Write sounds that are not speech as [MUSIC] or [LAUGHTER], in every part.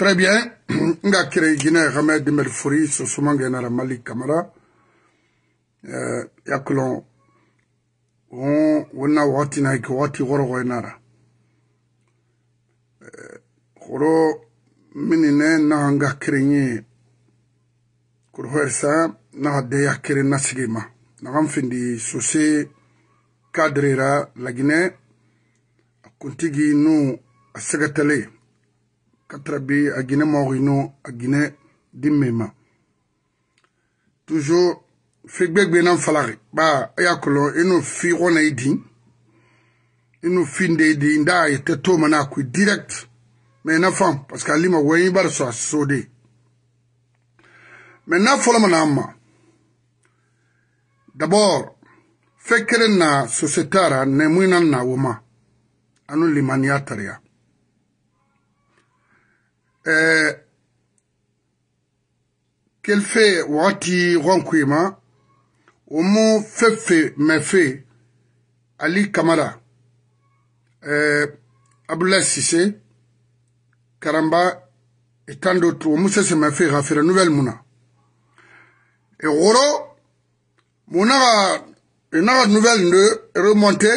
Très bien. [CLEARS THROAT] Nga kere gine rame dimel furi so sumange nara malik kamara. Euh, Yakulon. On wana wati na iki wati goro goy nara. Euh, goro minine na nga kere nye. Kurhoersa na deya kere nasigema. Na findi sose kadrera lagine. Kuntigi nu asegatale. Kuntigi nu asegatale. katrabi agine mawino agine dimmema toujours figbegbe nan falari ba yakolo ino fi gona idi ino finde idi nda yete to mana ku direct mais na fam parce que alima wayi bar so asode mais na fola mana amma d'abord fekere na societara ne muina na woma anu limaniya tariya kelfe wagati ronkuima omo feffe mefe ali kamara eh, abdoulaye sise karamba e tan d'autres omo sese mefe xa fere nouvelle muna e xoro mu naxa naxa nouvelle nde remonte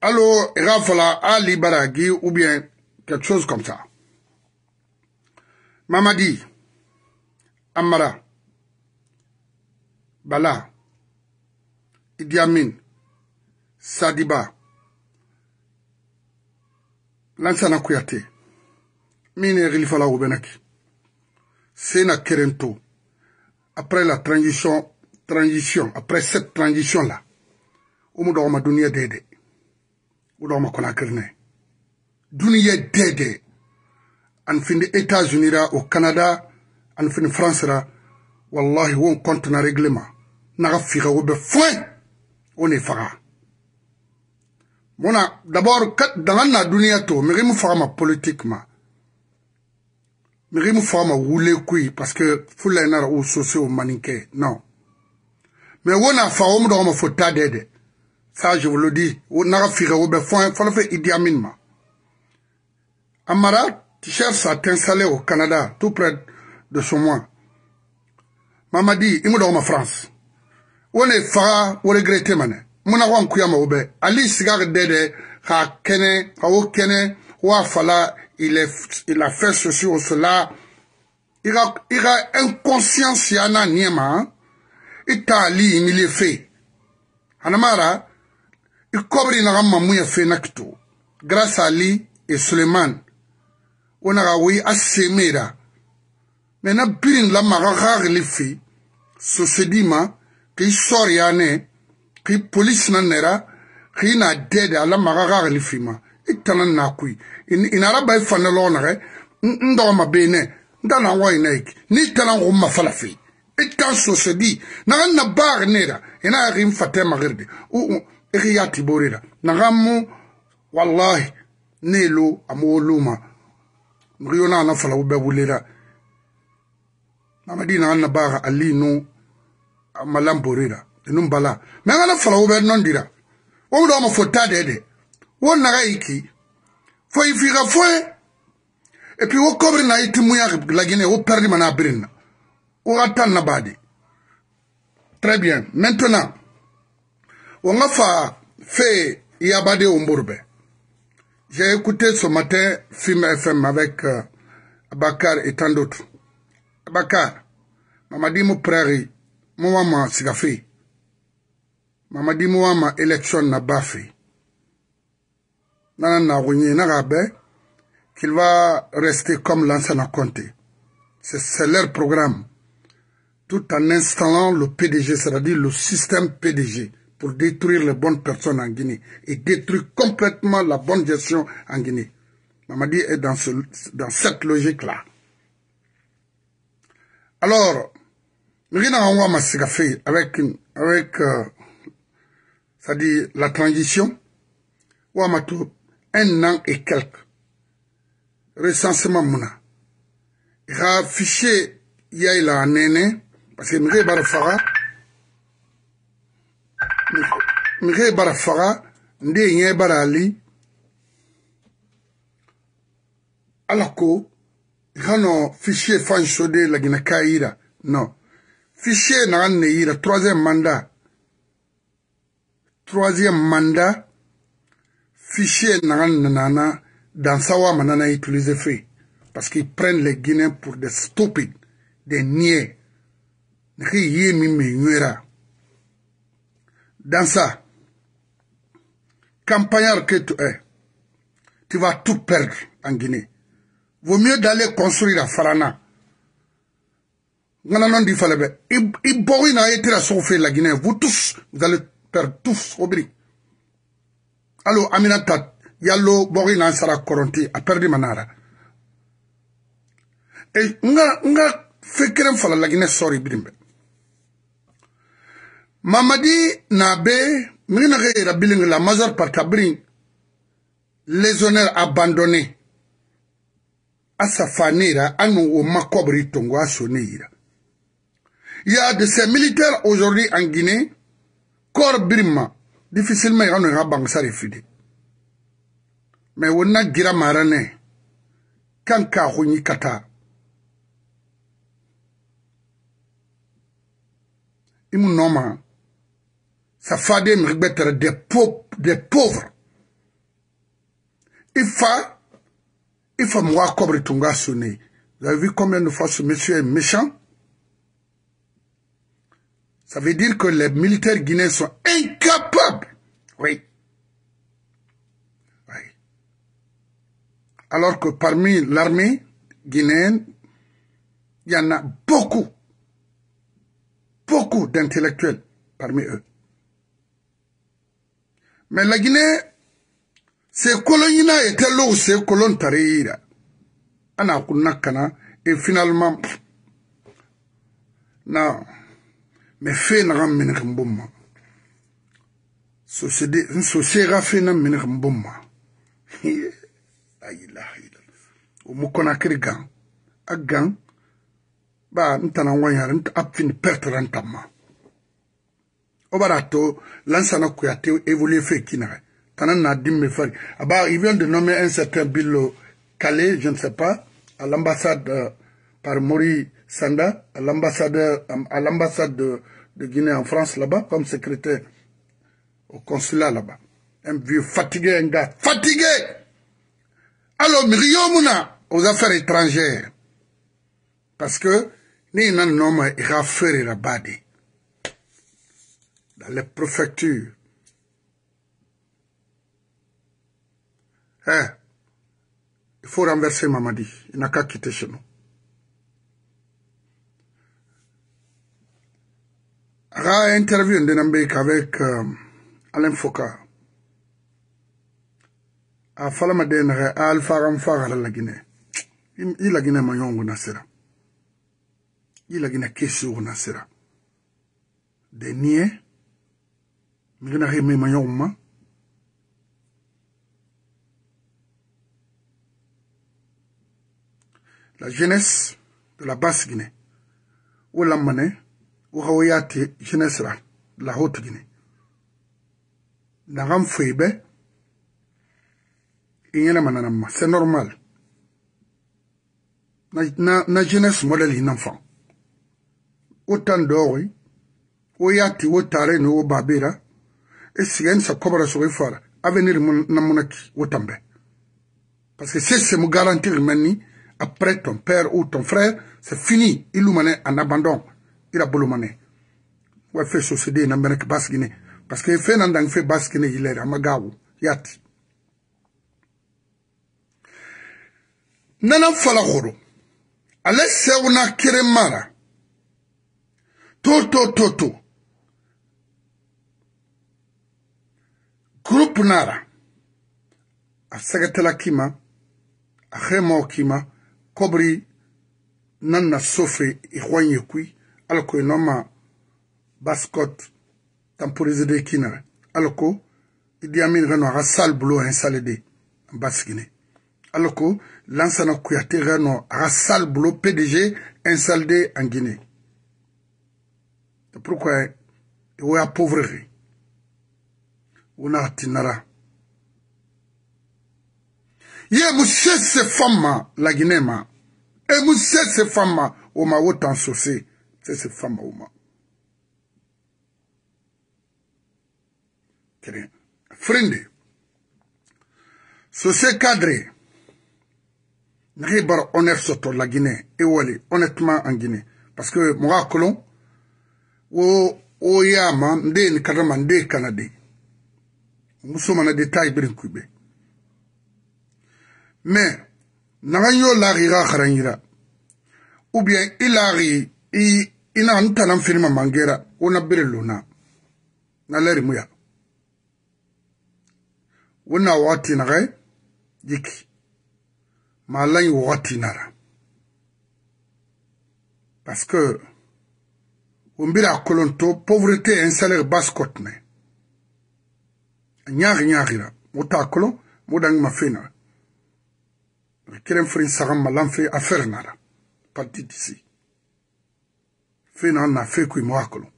alo e xa fala a libara gi ou bien quelque chose comme ça mamadi amara bala idi amin sadiba lansana kuyate min ye xilifala wo benaki sena kerento après la transition transition après cette transition là wo mu doxoma duniya dede wo doxoma konakirine duniya dede an finde états-unis ra o canada an finde france ra wallahi won compte na régle ma naxa fixa wo be foin wo ne faxa mona d'abord dangan na duniya to mexi mu faxa ma politique ma mexi mu faxa ma wule kui parce que fulayinara e wo sose wo maninke non mais wo na faxa wo mu doxama fo tade de ça je vous le dis naxa fixa wo be foin fala fe idiamin ma amara qui cherche à t'installer au Canada, tout près de chez moi. Mamadi, il me donne ma France. On est fa, on regrette mané. Mon awan kuyama obe. Ali sigar dede, ha kene, ha o kene, wa fala, il est, il a fait ceci ou cela. Il a, il a inconscience yana niema. Il t'a ali, il est fait. Anamara, il cobre n'a ramma mouya fait nakto. Grâce à Ali et Suleiman. onagawei a semera mena pirin la maga gaage le fe sosedima ke isori ane ke polisi na nera ke ina dede ala maga gaage le fe ma i e tana na kui ina ara bai e fane lo nage ndogo ma be ne nda e na ngwa ina iki ni tana ngo ma fala fe i tan sosedi naga na baage nera ina ya ke mfate magirde i ke ya tibore ra naga mu wallahi ne lo amowoluma ngiyo na na fala ube bulela mamadi na na baga alino malamborira num bala me ngana fala ube nondira wo do ma fota dede wo na ga iki fo ifira fo et puis wo kobre na iti muya la gine wo perdi mana birina wo atan na badi très bien maintenant wo nga fa fe yabade umburbe J'ai écouté ce matin Film FM avec euh, Abakar et tant d'autres. Abakar, Mamadi mon prairie, mon maman sigafi. Mamadi mon maman élection n'a pas fait. Nana n'a pas qu'il va rester comme l'ancien à compter. C'est leur programme. Tout en installant le PDG, c'est-à-dire le système PDG pour détruire les bonnes personnes en Guinée et détruire complètement la bonne gestion en Guinée. Mamadi est dans, ce, dans cette logique-là. Alors, nous avec, une, avec euh, cest la transition, un an et quelques, recensement Mouna, il a affiché a Nene, parce que Mgé faire. mige bara faga nde ɲɛ bara ali ala ko hano fichier fan sode lagina ka yira no fichier nagan ne yira troisième mandat troisième mandat fichier nagan nanana dans sawa manana utiliser fait parce qu'ils prennent les guinéens pour des stupides des niais niki ye min me ɲuera dans ça campagnard que tu es, tu vas tout perdre en Guinée. Vaut mieux d'aller construire à Farana. la Guinée. Vous tous, vous allez perdre tous au Aminata, Yallo, la a perdu Manara. Et, nga, nga, la Guinée, Mamadi, Nabe, la majeure partie les honneurs abandonnés asafanera anu makobri tongo asonera il y a de ces militaires aujourd'hui en Guinée corps brima difficilement on aura bang sa mais on a gira marané kan ka kata imu noma ça fait des pauvres, des pauvres. Ifa, Ifa Mwa Kobritunga Sunni. Vous avez vu combien de fois ce monsieur est méchant Ça veut dire que les militaires guinéens sont incapables. Oui. Oui. Alors que parmi l'armée guinéenne, il y en a beaucoup, beaucoup d'intellectuels parmi eux. me la guinée se kolon ɲina e tɛ low se kolon tare yira ana kunna kana e finalement na me fe naga menege n bon ma n sosega fe na menege n bon ma o mu konakiri gan a gan ba n tana ŋwaɲare a fini pertera n tan ma Obarato, Lansana évolué fait Tanan ah bah, il vient de nommer un certain Billo Calais, je ne sais pas, à l'ambassade euh, par Mori Sanda, à l'ambassadeur, euh, à l'ambassade de, de Guinée en France là-bas, comme secrétaire au consulat là-bas. Un vieux fatigué, un gars fatigué. Alors, Mouna, aux affaires étrangères. Parce que, ni nan nom, il a fait dans les préfectures. Eh, il faut renverser Mamadi. Il n'a qu'à quitter chez nous. Ra interview avec euh, Alain A Falamaden, Alpha Ramfar à la Guinée. Il a Guinée Mayongo Il a Guinée Kessou Nasera. Des mi gana reme ma yoma la jeunesse de la basse Guinée o lamane o hawoyate jeunesse la la haute Guinée nagam fwebe inyele mananama c'est normal na, na, na jeunesse modèle yi nanfan o tan dɔɔgi o yati o tare ni o babera e sigani sa kobara sogo e fara avenir na monaki wo tambe parce que se se mo garantir mani après ton père ou ton frère c'est fini i lumane en abandon i ra bolomane wa fe sosede na meneki basigine parce que fe na ndangi fe basigine yilere ama gawo yati nana fala horo ale sewna kere mara to to to to Krup nara, a sagatela kima, a remo kima, kobri nan na sofe i kwenye kwi, aloko e noma baskot tampurize de kinare. Aloko, e di amin reno a rasal blo ensalede en bas gine. Aloko, lansan akou yate reno a rasal blo PDG ensalde en gine. A prokwe, e we apouvre re. wona tinara ye mu sese fam ma laginɛ ma e mu sese fam ma o ma wo tan sose sese fam ma o ma kelen frende sose cadre nage bara honneur soto laginɛ e wali honnêtement en guinée parce que mɔgɔ kolon wo o yama nde ni kadama nde kana de muso mana detail birin kube mais naga yo laari ga kharanyira ou bien i laari i ina ntana mfirima mangera ona birin lona na leri muya wona wati naga jiki malanyi wati nara parce que on bira kolonto pauvreté un salaire basse cote mais ñaaxi-ñaaxira wo taa kolo wo dangi ma fe nara kelen firin sagan ma lan fe a fere nara parti disi fe na na fe kui mo a kolo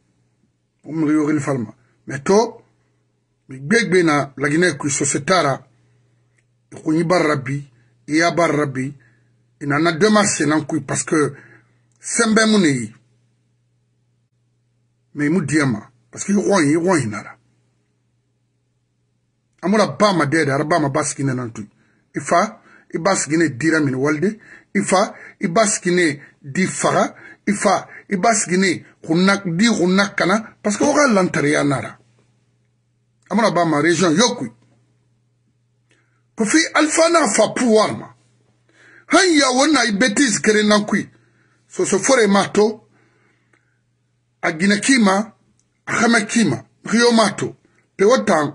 wo miri yorili falma me to mi gbegbe na lagine kui sosetara i kuñi bar rabbi i ya bar rabbi i e nana demarche nan kui parce que sembe mu ne yi me i mu diyama parce que i xooyi i xooyi nara amola bama dede ara bama baskine nantu ifa i baskine dira min walde ifa i baskine di faga ifa i baskine kunna di kunna kana parce que oga lantariya nara amola bama région yokui ko fi alfa na fa pouvoir ma han ya wona i bêtise kere nankui soso fore ma to a gine kima a xame kima xiyo ma to pe wo tan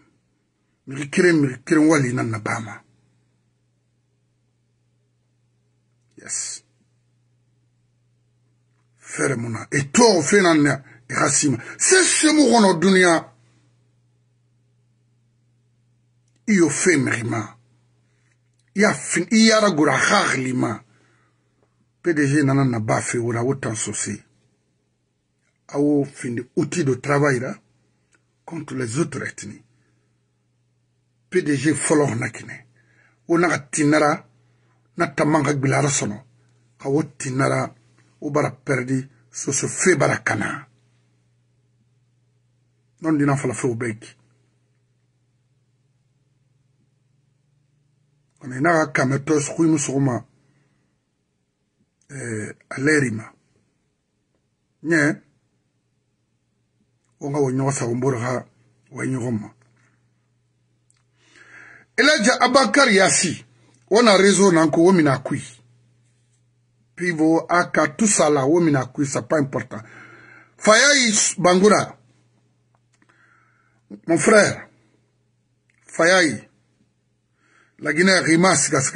miri keren miri keren wali e nan na bama yes fere mu na e tɔɔrɔ fɛn na na e ka si ma se se mu kɔnɔ duniya i y'o fɛn miri ma i y'a fin i y'a ragora hakili ma pdg nana na ba fɛ o la o tan so se aw fin outil de travail la contre les autres ethnies pdg fɔlɔ na kɛnɛ wo na ka tinara na taman ka gbilara sɔnɔ ka wo tinara wo bara pɛrɛdi soso fe bara kana non dina fala fe wo bɛki kɔnɔ i na ka kamɛ tɔ sukuimu sɔgɔma eh, aleri ma nyɛ wo ka wo ɲɔgɔn sago n bora ka wa ɲɔgɔn ma Elaja Abakar Yasi wana réseau nanko womina kui pivo aka tusala womina kui c'est pas important Fayayi Bangura mon frère Fayayi la Guinée rima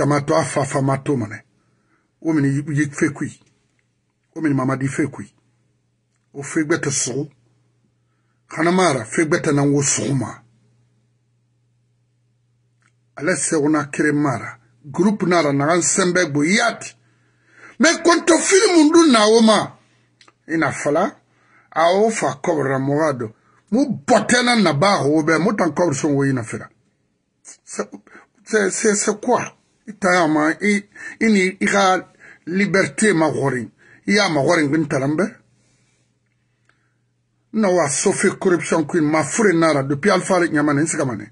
mato afa mato mane womini yik fe kui womini mamadi fe kui o fe gbete sogo hanamara fe gbete wo sogo ma alese una kiremara group nara na ansembe buyati me konto filimu ndu na woma ina fala fa kobra mogado mu botena na ba ho mutan mu tan kobra son woyina se se c'est c'est quoi itayama i ini ika liberté ma gorin iya ma gorin bin na wa sofi corruption queen mafure nara depuis alfa nyamane nsikamane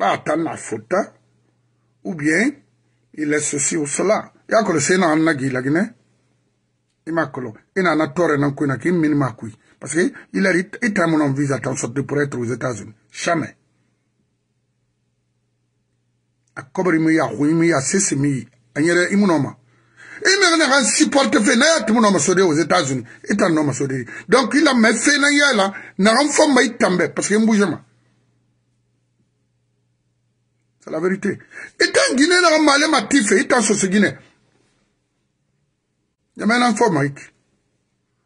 va bah, attendre la faute, hein. ou bien il est ceci ou cela. Ya kolo se na anna gi Il m'a kolo, ina na tore na minima kui. Parce que il a dit, il mon visa tant sorti pour être aux États-Unis. Jamais. A kobri mi ya hui mi ya sisi mi, anyere imunoma. Ime ne kan si porte fe na ya timunoma sode aux États-Unis. Ita noma sode. Donc il a me hein. fe na ya la, na kan itambe, parce que mboujema. C'est la vérité. Et quand Guinée n'a mal ma tiffe, il t'a sauce Guinée. Il y a maintenant fort, Mike.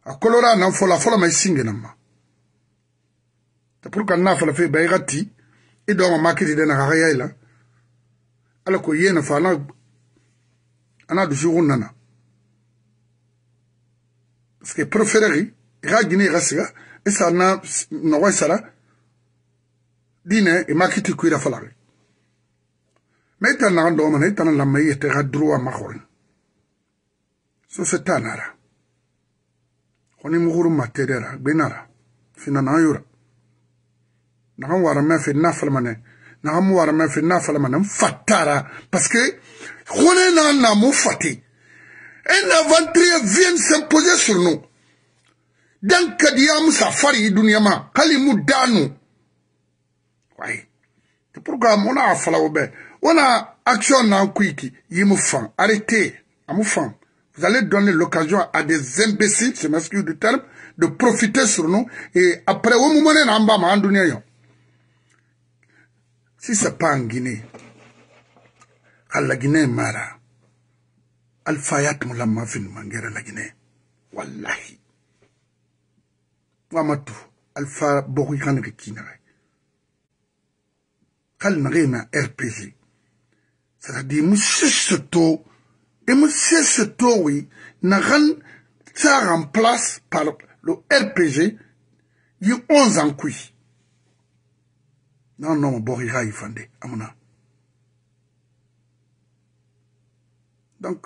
A Colora, n'a fort la folle, mais singe n'a ma. C'est pourquoi n'a fort la fait, ben, Et dans ma qui dit n'a rien Alors que yé n'a fort la, on a du jour nana. Parce que préférer, il y a Guinée, il y a hein. et ça n'a, n'a pas ça là. Dine, et ma qui t'y cuira falare. naita na ndo ma naita la ma yete ga droit ma so se tanara koni muguru matere materera benara fina na yura na ga wara ma fina falmane na ga wara ma fina falmane fatara parce que kone na na mo fati un vien se pose sur nou. dan kadiya musa fari duniya ma kali mu danu wai pourquoi mon a fala obe Voilà action Nankwiki. Yimoufan. Arrêtez. Amoufan. Vous allez donner l'occasion à des imbéciles, je m'excuse du terme, de profiter sur nous. Et après, au moment où si ce n'est pas en Guinée, à la Guinée Mara, Al-Fayat Moulamma fin mangera la Guinée. Wallahi. Wamatu, Alpha Borikan R P RPG. c'est-à-dire mu sisito et mu sisito oui nagan ça remplace par le RPG yu 11 en kui non non bori ha ifande amuna donc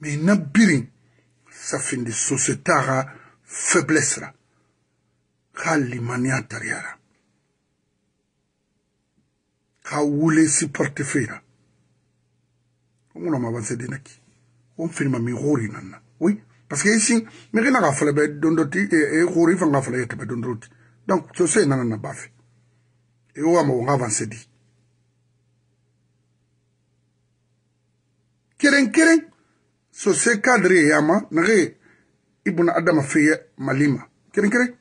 mais na birin safindi société ara faiblesse ra ha limaniya tariyara ha wule si portefeuille ra omona mabasede naki omfini mami gori nanna oui parce que ici mege naga fala be dondoti e gori fanga fala yete be dondoti donc tose nana na bafe e o ama wonga avance di keren keren so se cadre e ama nage ibuna adama feye malima keren keren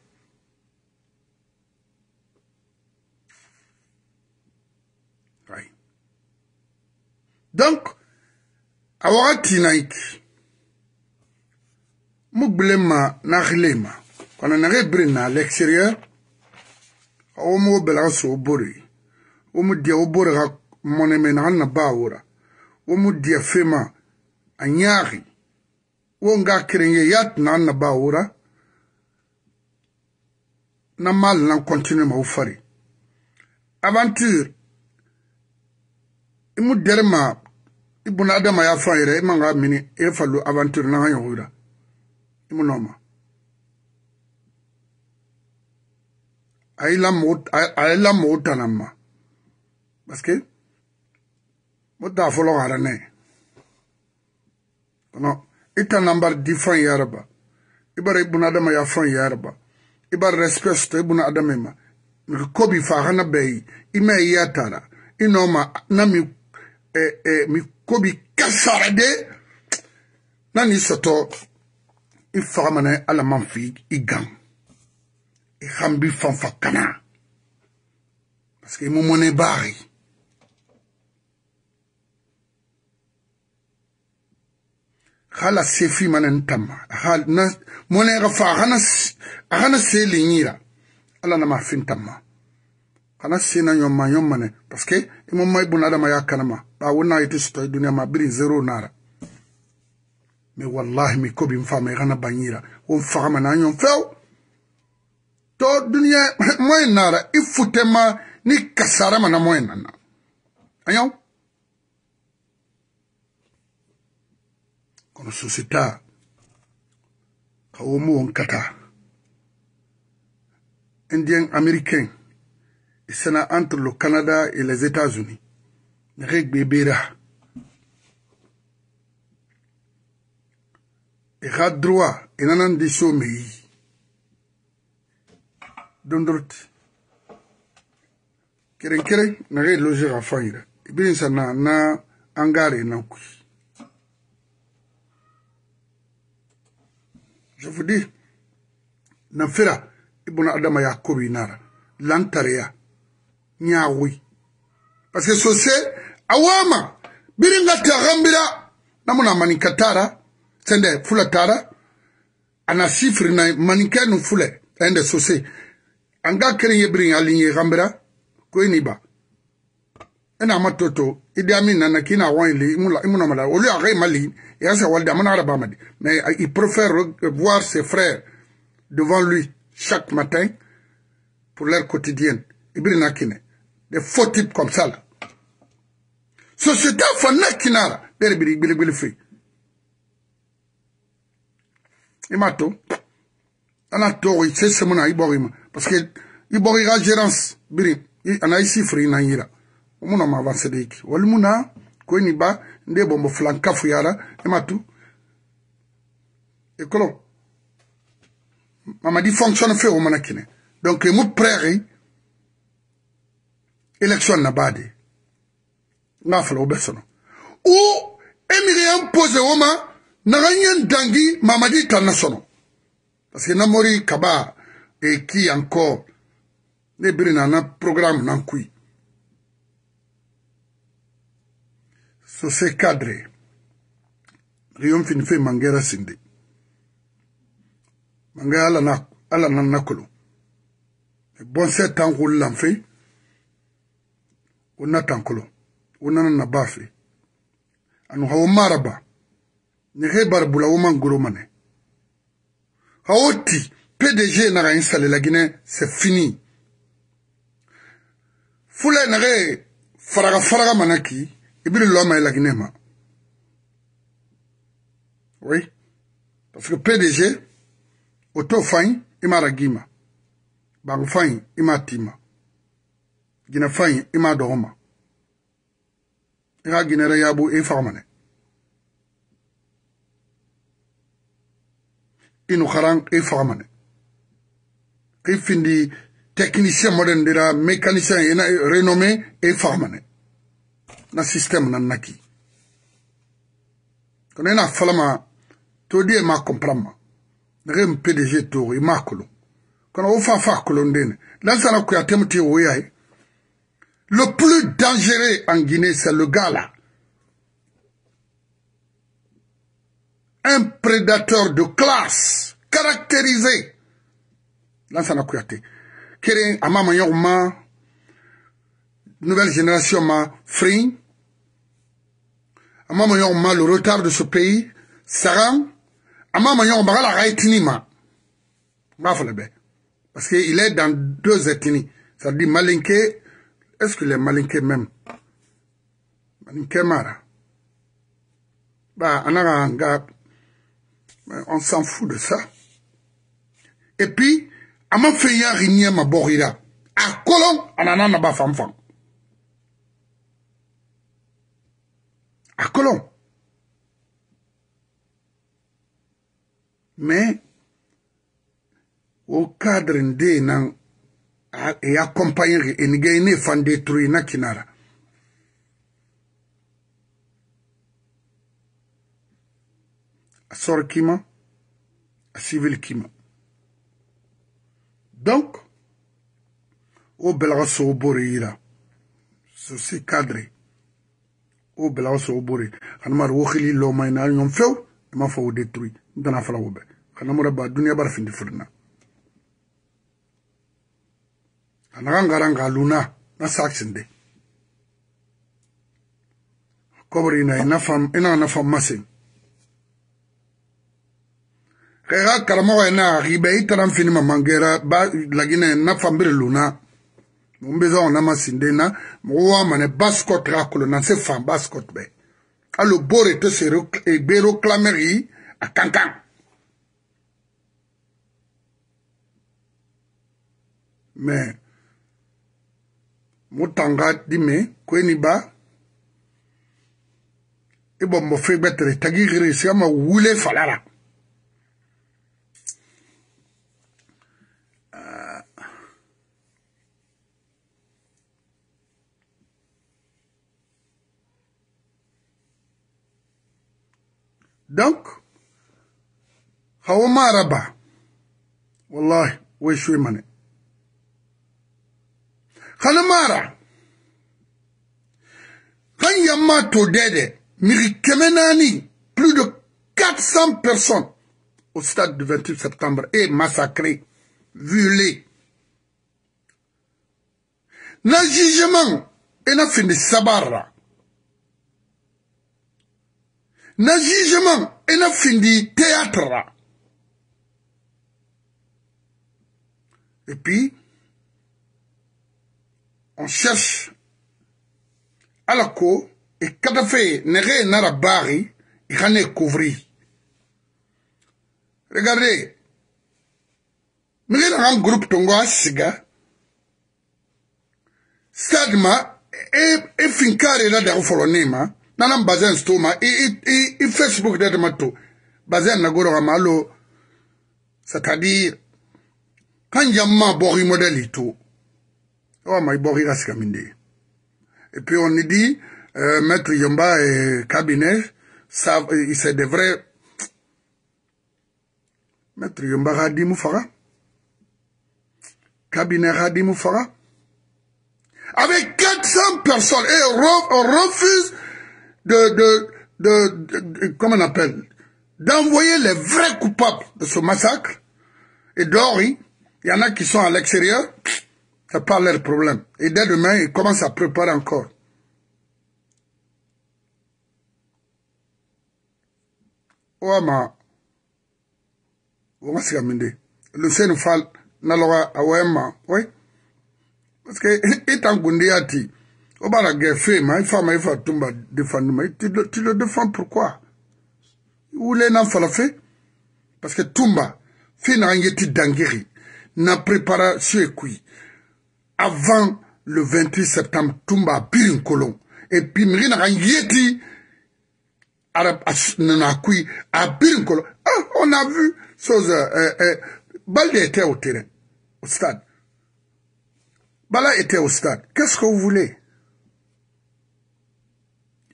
Donc, a wakati naiki mugbelema nakhilema kana nage brina à l'extérieur o mo belaga so bori o mu dia wo bori ga moneme naga na ba wora wo mu dia fema a nyaagi wo nga kerenge yat naga na ba na mal nan continue ma wo fari aventure i mu derma i buna adama y'a fɔ a yɛrɛ i man k'a mini i ye falo avanture n'an ka ɲɔgɔn yira i mun n'o ma a ye lamɔgɔ a ye lamɔgɔ tana ma parce que mo t'a fɔlɔ ka hɛrɛ ne ye kɔnɔ i tana bari di fɛn yɛrɛ ba i bari i buna adama y'a fɛn yɛrɛ ba i bari respect sɔrɔ i buna adama ma ko bi fa a kana bɛɛ ye i ma ye i y'a tara i n'o ma na e, e, mi ɛɛ ɛɛ mi ko bi kasara de na n'i sɔtɔ i faga mana ala man fi i gan i han bi fanfa kana parce que i mumɔne baari hala sefi mana n tamma mɔnɛga fa a kana see liɲira ala na ma fin tamma kana sena ɲɔma ɲɔmane parce que i mumma i bunadama y'a kanama awuna itu sito dunia mabiri zero nara me wallahi mi kobi mfama igana banyira on fagama na nyon few to dunia [LAUGHS] moyen nara ifutema ni kasarama na moyen nana anyo kono susita ka omu on kata indien américain sena entre le canada et les états-unis ga droit e na na ndị so meyi dondorot kerenkeren na ga elozi ga fanyira ibiri nsa na na angare e na kwi je vous dis na fira ibuna e adama yakobi e nara lantare ya nyawi parce que so c'est awama biringa tiagambira namuna manikatara! tara sende fulatara, ana sifiri na ou Foule, fule ende sose anga kere ye biringa alinye gambira Enamatoto, ni ba ena matoto idi amin nana kina wanli imula imuna mala olu agai mali ya sa walda mana araba mais il préfère voir ses frères devant lui chaque matin pour leur quotidienne ibirina kine des faux types comme ça là société fana kinara bere biri gbelegbele fe i m'a to ana tɔgɔ i se semu na i bɔgɔ i ma parce que i bɔgɔ i ka gérance biri ana i sifiri i na yira o mun na ma avancé de yiki wali mun na ko i ni ba n de bɔnbɔ filan kafu yara i m'a tu e kolo mamadi fonctionne fe o mana kɛnɛ donc mu prɛri élection na baa de n'a fila o bɛ sɔnna o emiriyɛn pose o ma naga ɲɛ dangi mamadi ta na sɔnɔ parce que namori kaba e ki encore ne biri na na programme na kui so se cadre riyon fin fe mangera sinde manga ala na ala na nakolo bon sept ans roulant fait on attend colon wonana na bafe anu hawo maraba nege barbula woman goromane hawo ti pdg naga in salela guinée c'est fini fula nage faraga faraga mana ki ibiri loma ila guinée ma oui parce que pdg o to fayi i ma ragima bangu fayi i ma tima guinée fayi i ma dogo ma nga ginere yabu e famane inu kharan e famane kifindi technicien moderne dira mécanicien ina renommé e famane na système nan naki kono ina falama to die ma comprendre nagem pdg to i makolo kono wo fa fa kolondene lansana kuyatemu ti Le plus dangereux en Guinée, c'est le gars là. Un prédateur de classe, caractérisé. Là, ça n'a qu'à Kéré, Amamayon, ma, nouvelle génération, ma, free. Amamayon, ma, le retard de ce pays, Saran. Amamayon, ma, la raïtini, ma. Parce qu'il est dans deux ethnies. Ça dit Malinke... Est-ce que les Malinké même Malinké Mara bah, on, a gars, on s'en fout de ça. Et puis, à mon feuillard, ma borira. A kolon, À na on fanfan. A kolon. Mais, au cadre de et accompagner et ne fan détruire na kinara a sɔrɔ k'i ma civil k'i ma donc au bɛlaga sɔgɔ bore yira sosi cadre o bɛlaga sɔgɔ bore hanamari wo xili lɔma ina ɲɔn fewu m'a fɔ détruit dans la fala Quand bɛ hanamara ba duniya bara findi furina anakangara ngaluna nasaksinde kobri ina inaka nafammasen kega karamogo ena gibe itaran fini mamangera ba lagine nafambiri luna mumbizago namasinde na mogo wamane baskot gakolo nanse fan baskot be alo bore te sere gbero clameri akankan mais mutanga dime kweni ba e i bɔnbɔ fe gbɛtere tagi ɣiri sigama wule fala donc hawa maraba wallahi wai mane kalamara quand Yama Todede, Kemenani, plus de 400 personnes au stade du 28 septembre et massacrées violées Na jugement et na fini sabara. Na jugement et na fini théâtre. Et puis, on cherche alako ikadafe nere nara bari ikane couvrir regardez mege na gan groupe tongo asiga stade ma e, e finkare la dago folo ne ma nana bazen sto ma i, i, i facebook dete ma to bazen na goro ga ma alo c'est à dire kan jamma bogi modèle i to Oh Et puis on nous dit, euh, Maître Yomba et Cabinet, euh, c'est des vrais... Maître Yomba dit Moufara. Cabinet a dit Moufara. Avec 400 personnes, et on refuse de, de, de, comment on appelle, d'envoyer les vrais coupables de ce massacre. Et d'or, il y en a qui sont à l'extérieur, n'est pas leur problème. Et dès demain, ils commencent à préparer encore. Oama. Oama wama siga Le Seine fal naloga awema oi paske itangundia [LAUGHS] ti obara ge fema ifama faut tumba mais tu le défends pourquoi Où les na fala fait parce que tumba fait naga nge ti dangeri na préparation ekui avant le 28 septembre tumba à Et un puis puis, puis a ah, on a vu chose euh, euh, euh, balde était au terrain au stade bala était au stade qu'est-ce que vous voulez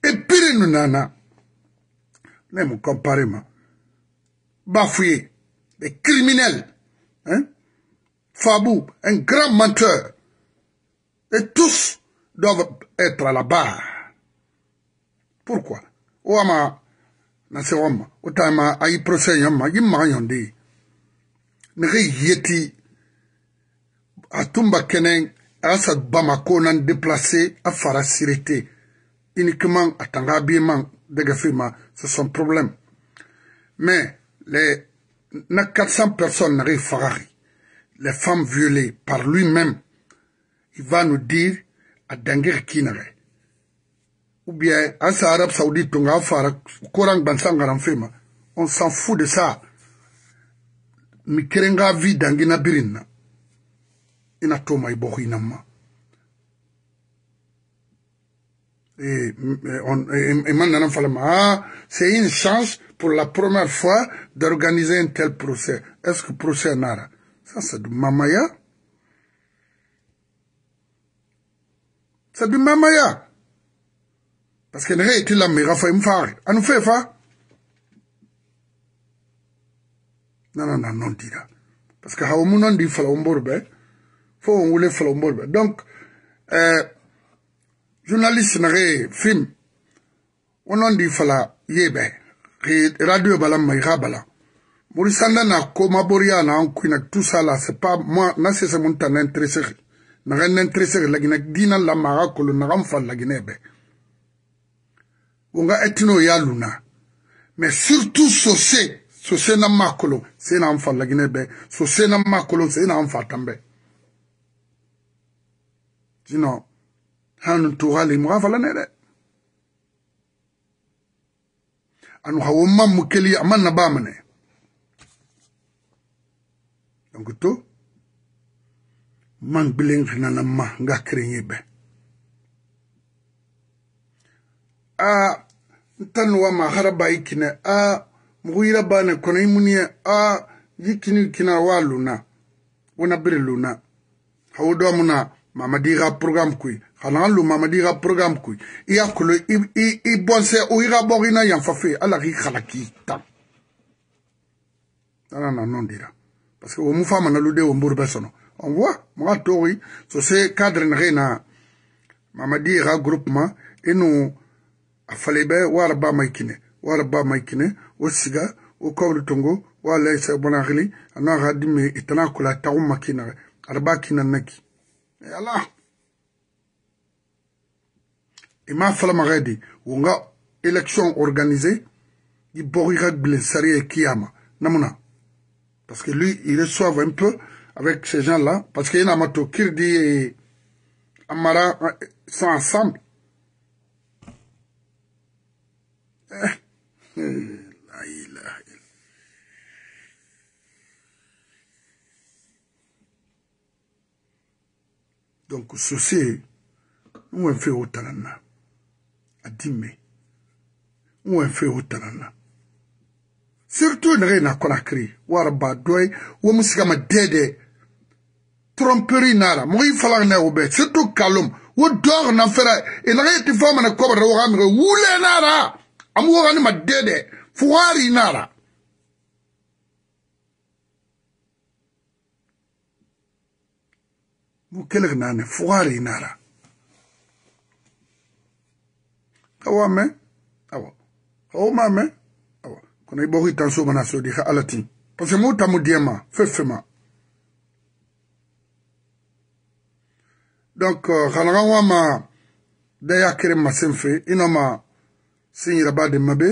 et puis nous nana même vous comparer ma bafoué criminels hein Fabou un grand menteur et tous doivent être là-bas. Pourquoi Ouama, Nasewama, Otama, Aïe ma Yimayondi, Nri Yeti, Atumba Kenen, sa Bamako nan déplacé à Farah Sirité. Uniquement à Tangabiman, Degafima, Ce sont problème. Mais les 400 personnes n'arrivent pas. Les femmes violées par lui-même, il va nous dire à Dengir kinare. Ou bien, en Arabie Saoudite, on On s'en fout de ça. Mikrenga vit dangina birina. Ina toma Et, eh, on, eh, eh, ah, c'est une chance pour la première fois d'organiser un tel procès. Est-ce que procès nara? Ça, c'est de Mamaya. Ça dit maman ya. Parce qu'elle est là, mais Rafa Mfar. À nous fait, fa. Non, non, non, non, dit là. Parce que Haoumou non dit Falomborbe. Faut on voulait Falomborbe. Donc, euh, journaliste n'a film. On non dit Fala Yebe. Radio Bala Maïra Bala. Mourisanda n'a coma boria n'a en tout ça là. C'est pas moi, n'a c'est mon talent très sérieux. naga nentreseg lagina dina la maga kolo naga mfa lagine be wonga etino ya luna mais surtout sose sose na ma kolo se na mfa lagine be sose na ma kolo se na mfa tambe sinon hanu tugali mga fala ne de anu hawo mam mukeli amanna bamane donc tout man gbilen rinana ma nga keren ye bɛn a n ta ni wa ma hara ba yi kinɛ a mugu yira ba ne kɔnɔ i mun ye a yi kini kina wa luna wona bere luna hawo dɔ mun na mamadi ka programme koyi kana lo mamadi ka programme koyi i y'a kolo i bɔnsɛ o i ka bɔ i na yanfa fɛ ala k'i kala k'i tan ala na nɔ dira parce que o mun fa mana lu de o mori bɛ sɔnɔ On voit, moi, Tori, sur ces cadres, Rena, Mamadi, regroupement, et nous, à Falébé, Warba Maïkine, Warba Maïkine, au Siga, au Kobre Tongo, ou à l'Aïs Bonarli, à Noradime, et Tanakula, Taoum Makina, Arba Kinanaki. Et Allah. Et ma magadi ou élection organisée, il borira Blensari et Kiyama. Namuna. Parce que lui, il reçoit un peu avèk se jan la, paske yon amato kir di, amara sa ansam. Donk sou se, mwen fe wotan an la. Adime. Mwen fe wotan an la. Sertou nge yon akona kri, wara ba doy, wè mousi gama dede, tromperie nara moui falar na obe surtout kalum wo dor na fera ilaga ti fama na wule nara nara. wo dede madede nara mu kelek nane fuari nara awa me awa awa ma me il kono ibo hitan so mana so di alati parce que mo tamu diema fefema donc xanaxan euh, wa ma da ya kere masen fe i na ma sin yiraba de mabe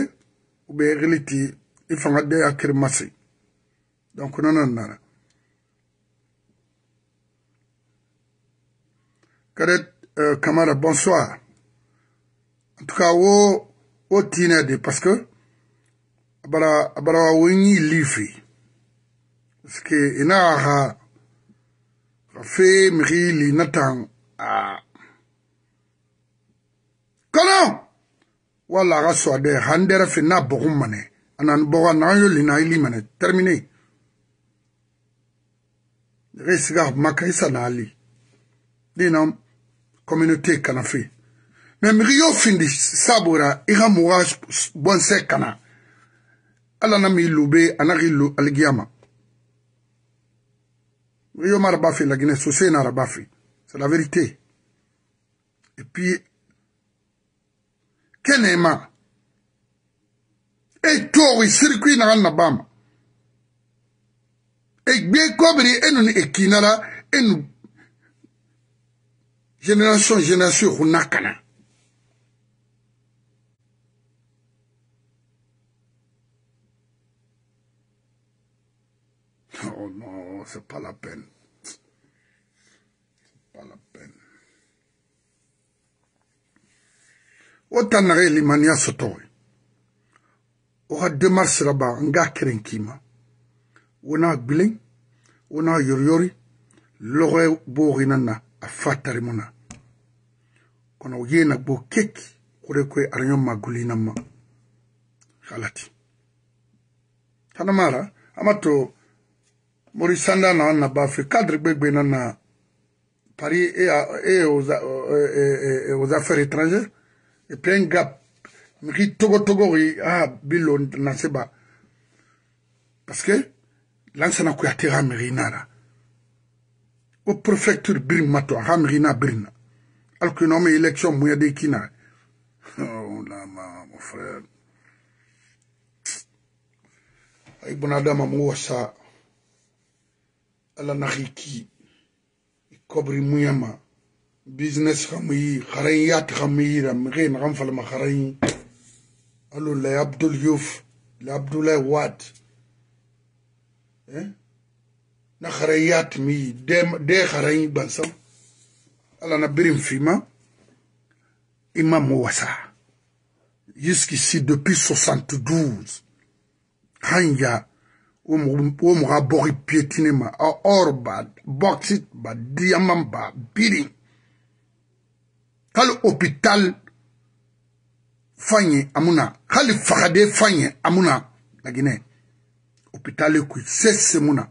u be xili ti i fanga da ya kere masi donc nana nara kadet euh, camara bonsoir en tout cas wo wo tiine de parce que abara abara wo ñi liifi parce que ina xa xa fe mixi li na tan Ah. kana wala aga swade handera fe na bogum mane anan boga na yo lina ili mane terminé resiga makaisa na ali dina communauté kana fe mais miri yo findi sabora iga muga bonse kana ala na mi lube anagi lu algiyama miri yo mara bafe lagine sosena ara bafe C'est la vérité. Et puis, kenema, et le circuit dans la bam. Et bien kobri enu ekinara une génération génération hunakana. Oh non, c'est pas la peine. watanaqe limaniya sotoqe oxa demarsiraba nga keren kima wona gbileŋ wona yoriyori loxe boxinana a o ye na gbo keki xure koy araɲo magulinama halati hanamara amato mori sanda na na kadri kadre gbegbe na. Paris et, euh, aux, affaires étrangères, et puis un gap, qui Togo Togo, ah, Bilo Parce que, l'ancien Au préfecture Birmato, je Birna. Alors que nommé élection Mouyade Kina. Oh là, ma, mon frère. bon Adam Amouassa, je كبري ميما بزنس خمي خريات خميرة مغين غنفل ما خرين قالوا لا عبد اليوف لا عبد الله وات na xarayat mi de xarayi bansam ala na فيما امام imam يسكي سي depuis 72 hanja wo moga bogi pietine ma a or ba boxit ba diamam ba biri hali hopital fanye amuna hali fagade fanye amuna lagine hopital ekui sese muna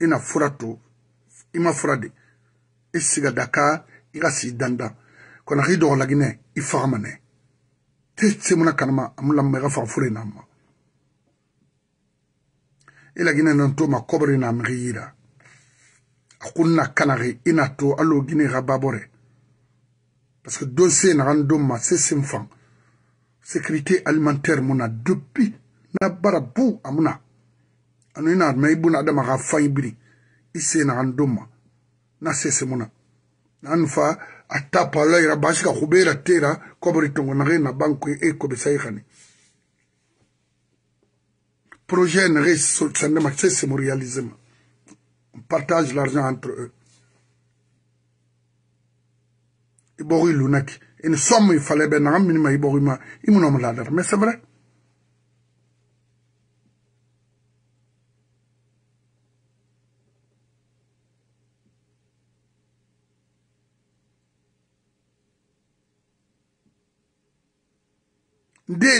i e na fura to i ma fura de i e siga daka i ka sii dandan kɔnaki dɔgɔ laginɛ i faga manɛ te se muna kanama amu lamma i ka faga fure na ma ilagine nan to makobore na mgiyira akunna kanari ina to alo gine ga babore parce que don se nagan don ma se sen fan sécurité alimentaire muna depuis na bara bu amuna anu ina ma ibuna adama ga fan biri ise nagan don ma na sese muna nan fa atapa lo ira bashi ka khubera tera kobori tongo na na banko e, e kobe sai khani projet ne mon réalisme. On partage l'argent entre eux. Ibori lunak. Une somme, il fallait ben un minimum, Mais c'est vrai. Dès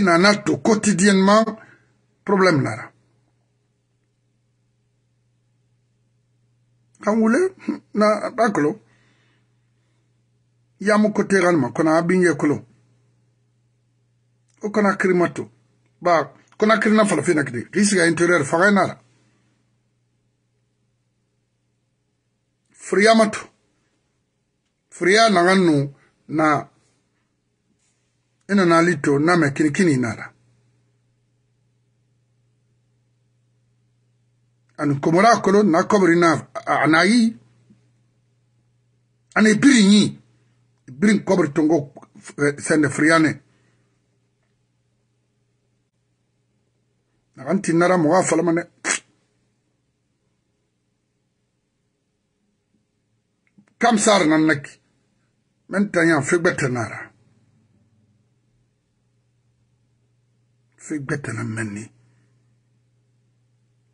quotidiennement, problem lara kan wule na dakolo yamu kote gan ma kona abinye kolo o kona krimato ba kona krina falafina kide isiga interior fagai nara friya mato friya nagan nu na ina na lito na me kini kini nara an komora kolo na kobri na anayi ana e biri ni e biri kobri tongo eh, sende friane anti nara mo afala mane kam sar nan nak men tanya fi gbete nara fi gbete nan menni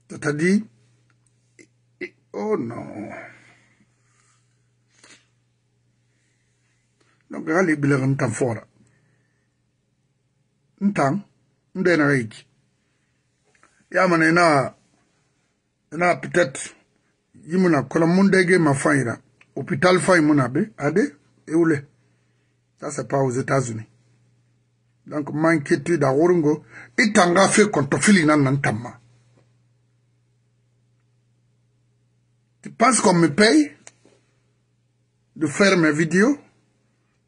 tata di Oh no. Nongali bilang entang fora. Entang, ndai na raiki. Ya mana ina ina pitet yimuna kola mundege mafaira. Hôpital fay muna be ade eule. Ça c'est pas aux États-Unis. Donc ma inquiétude a Orungo itanga fe kontofili nan nan tamma. Tu penses qu'on me paye de faire mes vidéos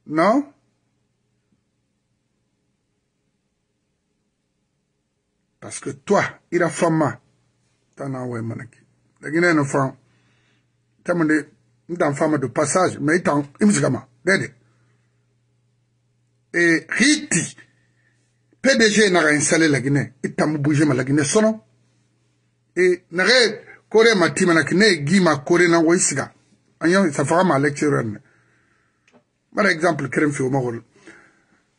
Non Parce que toi, il a fama. T'en as La Guinée est enfant. T'as mon une femme de passage, mais il t'en, il me Et Riti, PDG n'a installé la Guinée. Il t'a bougé ma la Guinée sono. Et n'arrête. kore ma ti mana ne gi ma kore na wai siga an yau sa fa ma lecturer ne mara example kerem fi ma gol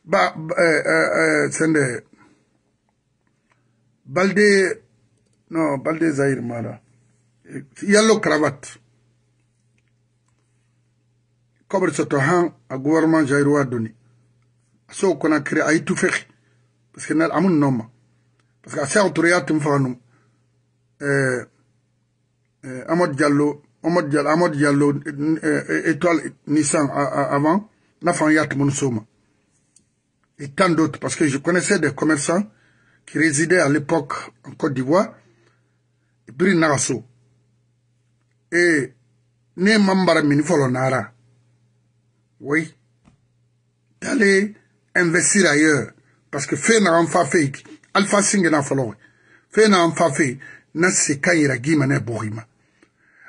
ba eh, eh eh sende balde no balde zair mara yellow cravat kobre soto han a gouvernement zair wa doni so kona kre ay tu fekh parce que nal amun noma parce que a sa autorité tum fa num eh Euh, Amod Diallo Amod Diallo Diallo euh, étoile Nissan avant Nafan Yat monsoma. et tant d'autres parce que je connaissais des commerçants qui résidaient à l'époque en Côte d'Ivoire Brin Narasso. et Né Mambara Nara, oui d'aller investir ailleurs parce que fait n'a pas Alpha Singh n'a pas n'a pas n'a il a guimane Borima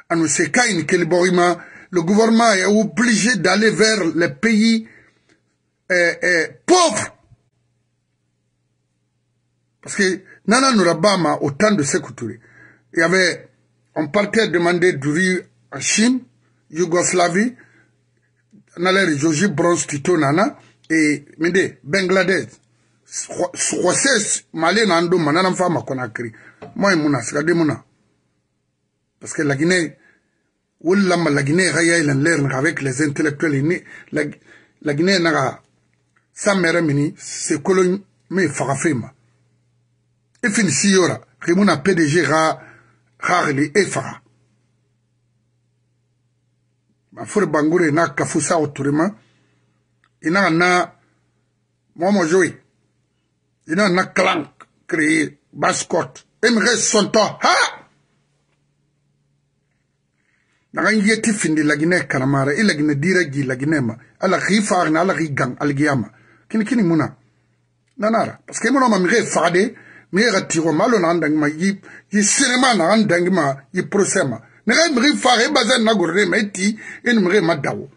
ce le gouvernement est obligé d'aller vers les pays euh, euh, pauvres. Parce que Nana Nurabama, au temps de Sekou il y avait, on partait demander de vivre en Chine, Yougoslavie, Nalère georgie Bronze Tito Nana, et Mende, Bangladesh. Swasses, Malé Nando, Manana Fama Konakri. Moi, Mouna, de Muna. Parce que la Guinée, ou la Guinée, avec les intellectuels, la, la Guinée, sa mère, c'est colonie, mais farafema. Et fin si yora, Rimuna PDG, ra, rarli, et fara. Ma fure bangoure, na kafusa autrement, et na, na, momo joui, et na, na clan, créé, bascotte, aimerait son temps, ha! naganjeti findi lagine karamara i la dira gi ma ala xi ala xi la Guinée, kini kini muna nanara parce que munoma mixe la Guinée, xa tixo ma lo i sinema la Guinée, ma i na Guinée, ma i ti ma dawo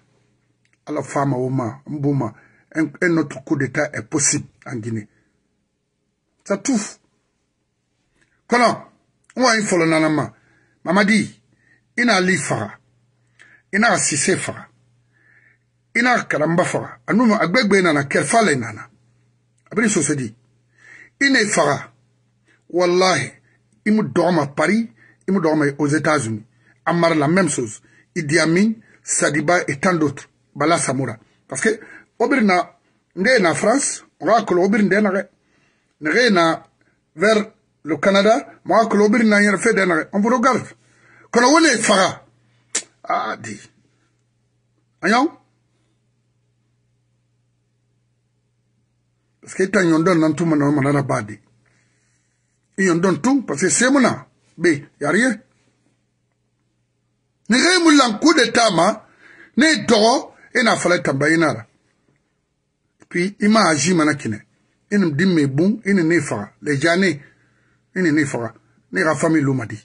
ala fama wuma mbuma un Notre coup d'état est possible en guinée ça touffe Guinée, folo nanama mamadi i n'ali faga i n'a ka sise faga i n'a ka kalanba faga a n'u ma a gbɛgbɛ nana kɛrɛfɛ la i nana a bɛ ni soso di i n'e faga walahi i mu dɔgɔ ma paris i mu dɔgɔ ma aux états unis a mara la même chose idi amin sadiba et tant d'autres bala samura parce que o biri na nge na france mga kolo o biri nde nage nage na vers le canada mga kolo o biri na yɛrɛ fɛ de nage on vous regarde Kono wè nè fara. A di. A yon? Peske etan yon don nan tou man nan man nan a ba di. E yon don tou. Pase se mou nan. Be, ya rie. Ni re mou lankou de ta man. Ni doron. E nan falay tambay nan. E pi, ima aji man a kine. E nan dim me boum. E nan ne fara. Le janè. E nan ne fara. Ne rafami lou ma di.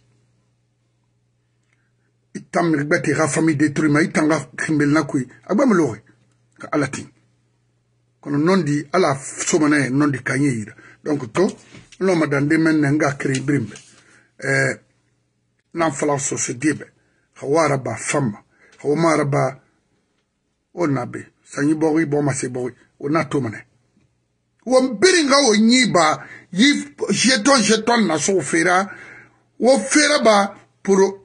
tan mi gbɛ t'i ka famille détruire euh, ma i tan ka kinbelina koyi a gbɛ mi lɔgɔ ka ala ten kono non di ala somana ye non di ka ɲɛ yira donc to lɔ ma dan den mɛn na n ka kere ibirin bɛ ɛɛ n'an fala sɔsɔ die bɛ ka wa araba fam ma ka wa ma araba o na be sanyi bɔgɔ i bɔ ma se bɔgɔ o n'a to mana wo n biri ka o ɲi ba yi jetɔn jetɔn na so o feera o feere ba pour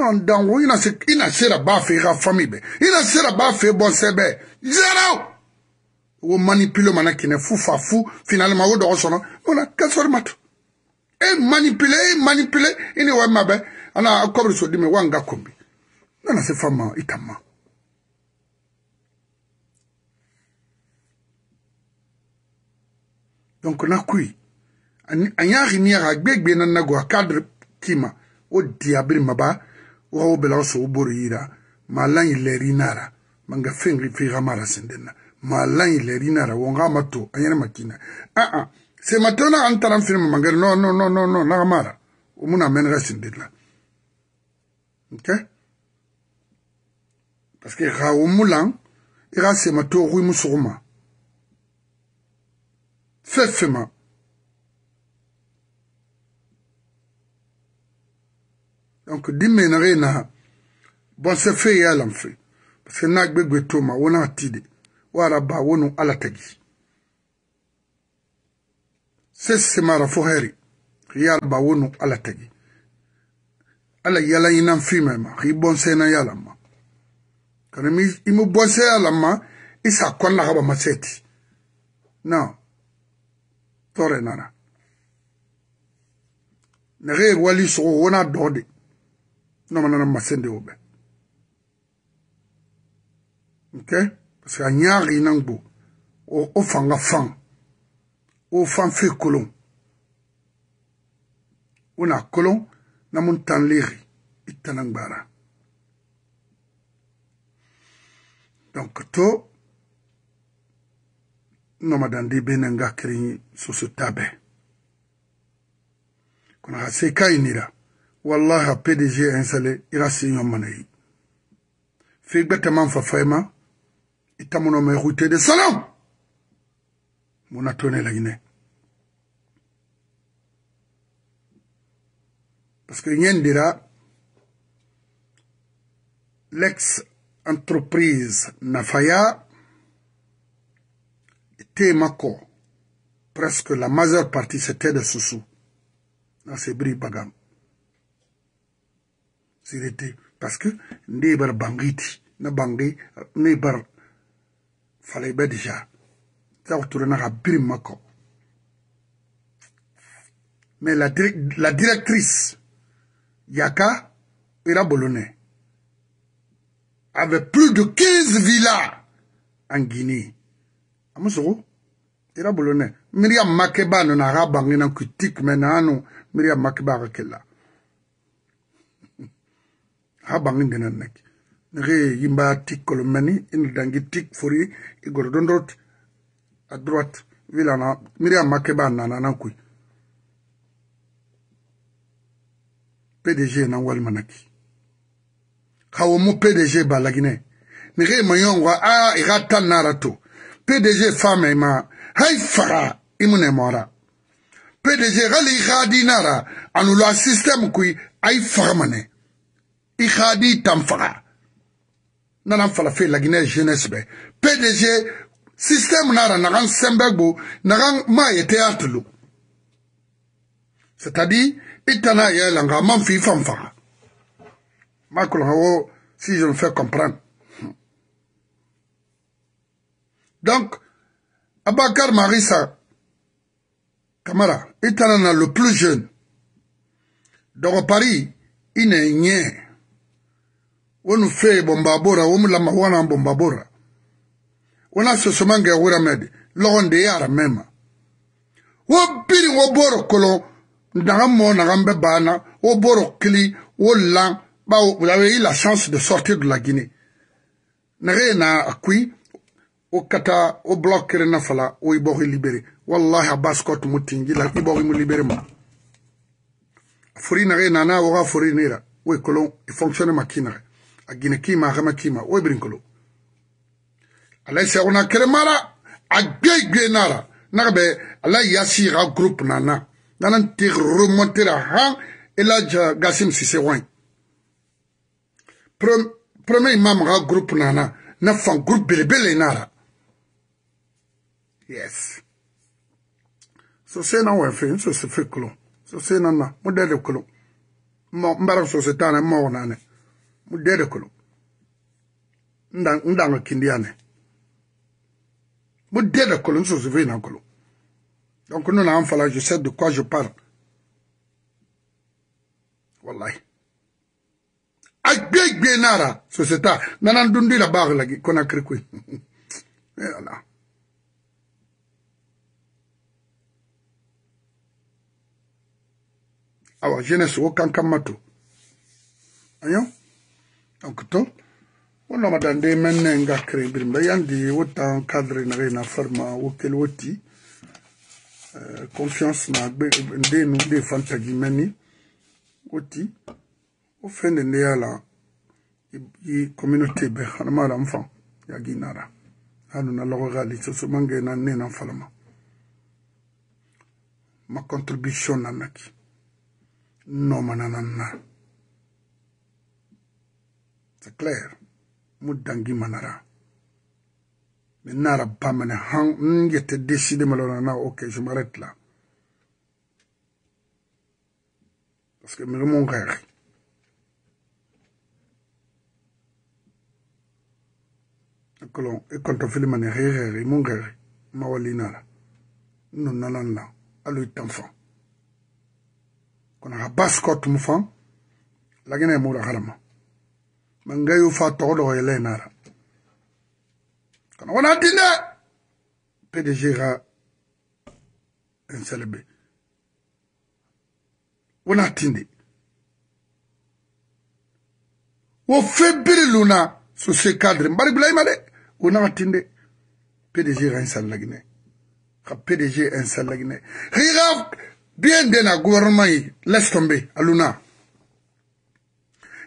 ɲɔgɔn danko ina se ina se la b'a fɛ i ka fami bɛɛ ina se la b'a fɛ bɔn sɛbɛ zero wo manipule mana kɛnɛ fu fa fu finalement wo dɔgɔ sɔnɔ wala kasɔri ma to e manipule e manipule i e ni wari ma bɛɛ ana kɔbiri so dimi wa n ka kɔnbi nana se fa ma i ta ma. donc na kui an y'a ɣi ni yaga gbegbe na nago a kadiri tima o diabiri maba wa wo bela so boro yira ma lan ile rinara manga fengri fi gamara sendena ma lan ile rinara wo nga mato anyana makina a ah, a ah. se matona antaran film manga no no no no no na gamara umuna menga sendela okay parce que ga o mulang e ga sema to go mo sogoma fefema donc dimenere na bonse fe ye alan fe parce que na gbegbe to ma wona tide wara ba wonu ala tagi sesse mara fo heri yar ba wonu ala tagi ala yala inan fi ma ma ri bonse na yala ma kana mi imu bonse yala ma isa kwalla haba maseti non tore nana nege wali sogo wona dode namanana masende obe ok parce que anyari nangbo o fanga fan o fan fe kolon o na kolon na mun tan leri i tana gbara donc to nomadandi be nanga kiri soso tabe kono ha se ka inira a PDG installé, il a signé Manaï. Fait bêtement Fafaima, il a mon homme de salam. Il a tourné la Guinée. Parce que dira, l'ex-entreprise Nafaya, était ma Mako. Presque la majeure partie, c'était de Soussou. Dans ces brilles bagam sirete paske nde bar bangiti na bangi ne bar falai déjà deja za ku tura na ka birin mais la, la directrice yaka era bolonais avait plus de 15 villas en guinée amusogo ah, era bolonais miriam makeba no na ka na critique mɛ na ano miriam makeba ka Ha bangin dene nek. Nge yimba tik kolom meni, inri dangi tik furi, igor don drot, a drot, vilan an, miriam makeba nan an an kouy. PDG nan wali man aki. Kwa womo PDG ba lagine, nge yon mwa a, i ratan nan rato. PDG fame ima, hay fara, imou ne mwara. PDG gali radi nan rata, an ou la sistem kouy, hay fara man e. i Tamfara. di tan faga nana falafe jeunesse pdg système nara nagan sembɛ gbo n'a ma ye théâtre c'est à dire itana ya langa ma kɔlɔnka si je me fais comprendre donc abakar Marissa, kamara itana na le plus jeune dɔgɔ Paris, il n'est wonu fee bomba bora womu lama wana bomba bora wona sosomange wura mede logonde yara mema wo biri wo boro kolo naga mo naga mbe bana wo boro kili wo lan ba vous avez la chance de sortir de la Guinée nage na akui wo kata wo bloc na fala wo ibogi libéré wallahi abaskot mutingi la ibogi mu libéré ma fori nage nana woga fori nera wo kolon e fonctionne makinare A gine kima, reme kima. Ou e brin kolo. A la yese ou nan kereman la. A gyey gwey nan la. Naka be, a la yasi gwa group nan la. Nan nan te remonte la hang. E la jya gasim si se wany. Promey mam gwa group nan la. Nafan group bire bire nan la. Yes. Sose nan wè fè. Sose fè kolo. Sose nan nan. Mwè dèlè kolo. Mbaran sose tanè, mwè wè nanè. mu dede kulu ndanga kindiyane mu dede kulu nsusu vina kulu donc nous n'avons pas je sais de quoi je parle wallahi agbe gbe nara société nana ndundi la bague la kona krikui [LAUGHS] eh allah awa jeunesse wo kankan mato ayo donc to wo namada nde men ne nga créé mbiri mbe yandi wo tan cadre na ge na farma wo kele wo ti confiance eh, na gbe ndenu nde fantagi meni wo ti wo fende nde yala i communauté be hanama ala nfan yagi nara hanu na logo gali soso mange na ne na nfalama ma contribution nanaki nomana na nara C'est clair. Mudangi manara. Maintenant, Rabba mène hang, il était décidé, malheureusement, ok, je m'arrête là. Parce que mon rêve. kolon i kɔntɔ filimani hɛhɛri mun kɛri ma walina la nu nalan la alu tan fan kono habas kɔ tum fan lagina ye mura harama manga yo fa tɔgɔ dɔgɔ yɛlɛ in nara kana wana tin dɛ pdg ka nsɛlɛ be wana tin de wo febiri luna so se cadre mbari bila ima de wona tin de pdg ka nsɛlɛ laginɛ ka pdg nsɛlɛ laginɛ higa bien de na gouvernement ye laisse tomber aluna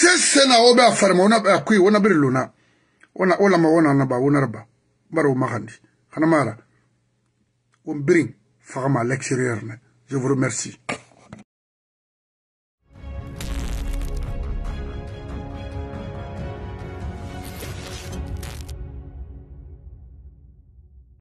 sesena wo be a farima wona a kui wona biri lona wona wo lama wona naba wonarba bara wo magandi xana mara won birin faxama à l'extérieur ne je vous remercie